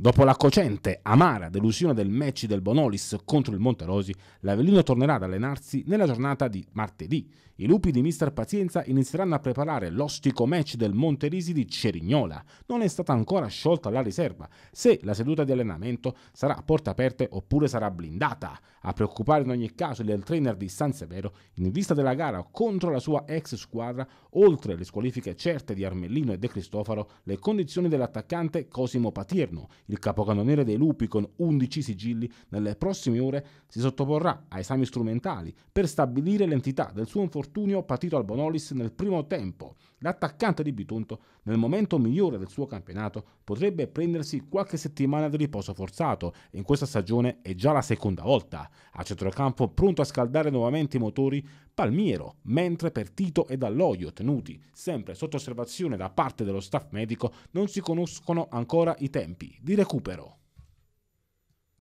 Dopo la cocente, amara delusione del match del Bonolis contro il Monterosi, l'Avellino tornerà ad allenarsi nella giornata di martedì. I lupi di Mister Pazienza inizieranno a preparare l'ostico match del Monterisi di Cerignola. Non è stata ancora sciolta la riserva, se la seduta di allenamento sarà a porte aperte oppure sarà blindata. A preoccupare in ogni caso il trainer di San Severo, in vista della gara contro la sua ex squadra, oltre le squalifiche certe di Armellino e De Cristofaro, le condizioni dell'attaccante Cosimo Patirno il capocannoniere dei lupi con 11 sigilli nelle prossime ore si sottoporrà a esami strumentali per stabilire l'entità del suo infortunio patito al Bonolis nel primo tempo. L'attaccante di Bitonto, nel momento migliore del suo campionato, potrebbe prendersi qualche settimana di riposo forzato e in questa stagione è già la seconda volta. A centrocampo pronto a scaldare nuovamente i motori Palmiero, mentre per Tito e Dall'Oglio, tenuti sempre sotto osservazione da parte dello staff medico, non si conoscono ancora i tempi. Di Recupero.